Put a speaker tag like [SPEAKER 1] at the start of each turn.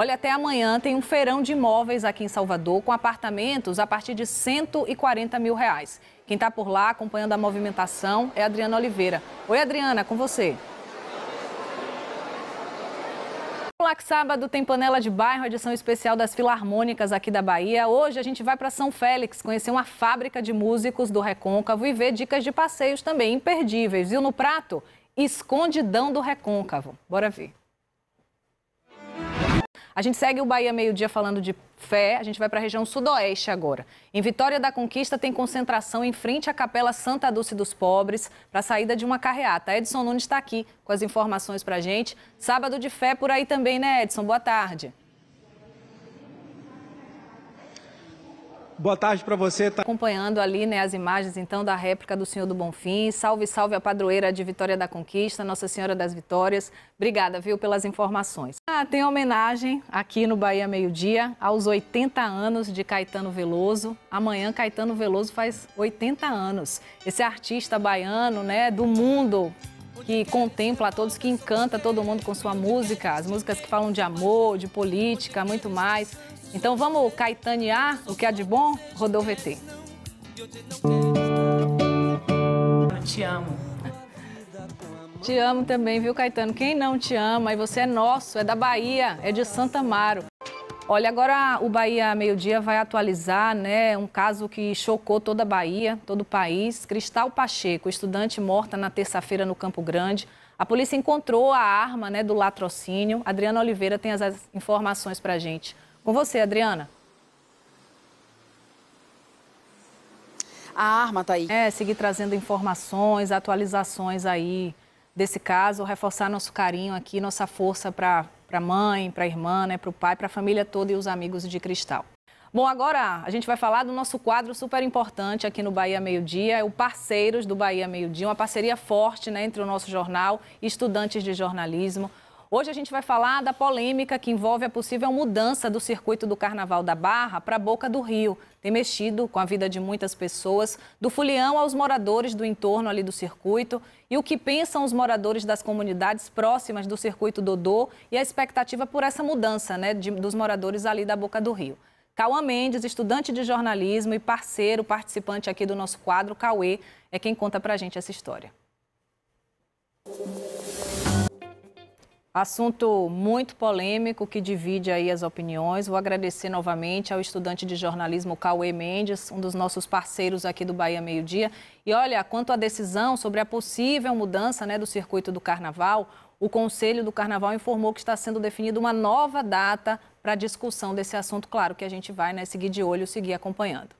[SPEAKER 1] Olha, até amanhã tem um feirão de imóveis aqui em Salvador com apartamentos a partir de 140 mil reais. Quem está por lá acompanhando a movimentação é a Adriana Oliveira. Oi, Adriana, com você. Black Sábado tem Panela de Bairro, edição especial das Filarmônicas aqui da Bahia. Hoje a gente vai para São Félix conhecer uma fábrica de músicos do Recôncavo e ver dicas de passeios também imperdíveis. E no prato, escondidão do Recôncavo. Bora ver. A gente segue o Bahia meio-dia falando de fé. A gente vai para a região sudoeste agora. Em Vitória da Conquista tem concentração em frente à Capela Santa Dulce dos Pobres para a saída de uma carreata. Edson Nunes está aqui com as informações para a gente. Sábado de fé por aí também, né, Edson? Boa tarde. Boa tarde para você. Tá... Acompanhando ali né, as imagens então da réplica do Senhor do Bonfim. Salve, salve a padroeira de Vitória da Conquista, Nossa Senhora das Vitórias. Obrigada, viu, pelas informações. Ah, tem homenagem aqui no Bahia Meio Dia aos 80 anos de Caetano Veloso. Amanhã Caetano Veloso faz 80 anos. Esse artista baiano, né, do mundo, que contempla a todos, que encanta todo mundo com sua música, as músicas que falam de amor, de política, muito mais. Então vamos caetanear o que há de bom, Rodolfo VT. Eu te amo. Te amo também, viu, Caetano? Quem não te ama, e você é nosso, é da Bahia, é de Santa Amaro. Olha, agora o Bahia Meio-Dia vai atualizar né, um caso que chocou toda a Bahia, todo o país. Cristal Pacheco, estudante morta na terça-feira no Campo Grande. A polícia encontrou a arma né, do latrocínio. Adriana Oliveira tem as, informações para gente. Com você, Adriana. A arma, está aí. É, seguir trazendo informações, atualizações aí desse caso, reforçar nosso carinho aqui, nossa força para para a mãe, para a irmã, né, para o pai, para a família toda e os amigos de cristal. Bom, agora a gente vai falar do nosso quadro super importante aqui no Bahia Meio Dia, é o Parceiros do Bahia Meio Dia, uma parceria forte né, entre o nosso jornal e estudantes de jornalismo. Hoje a gente vai falar da polêmica que envolve a possível mudança do circuito do Carnaval da Barra para a Boca do Rio. Tem mexido com a vida de muitas pessoas, do fulião aos moradores do entorno ali do circuito e o que pensam os moradores das comunidades próximas do circuito Dodô e a expectativa por essa mudança né, de, dos moradores ali da Boca do Rio. Cauã Mendes, estudante de jornalismo e parceiro, participante aqui do nosso quadro, Cauê, é quem conta pra gente essa história. Assunto muito polêmico que divide aí as opiniões. Vou agradecer novamente ao estudante de jornalismo Cauê Mendes, um dos nossos parceiros aqui do Bahia Meio Dia. E olha, quanto à decisão sobre a possível mudança né, do circuito do carnaval, o Conselho do Carnaval informou que está sendo definida uma nova data para discussão desse assunto. Claro que a gente vai né, seguir de olho, seguir acompanhando.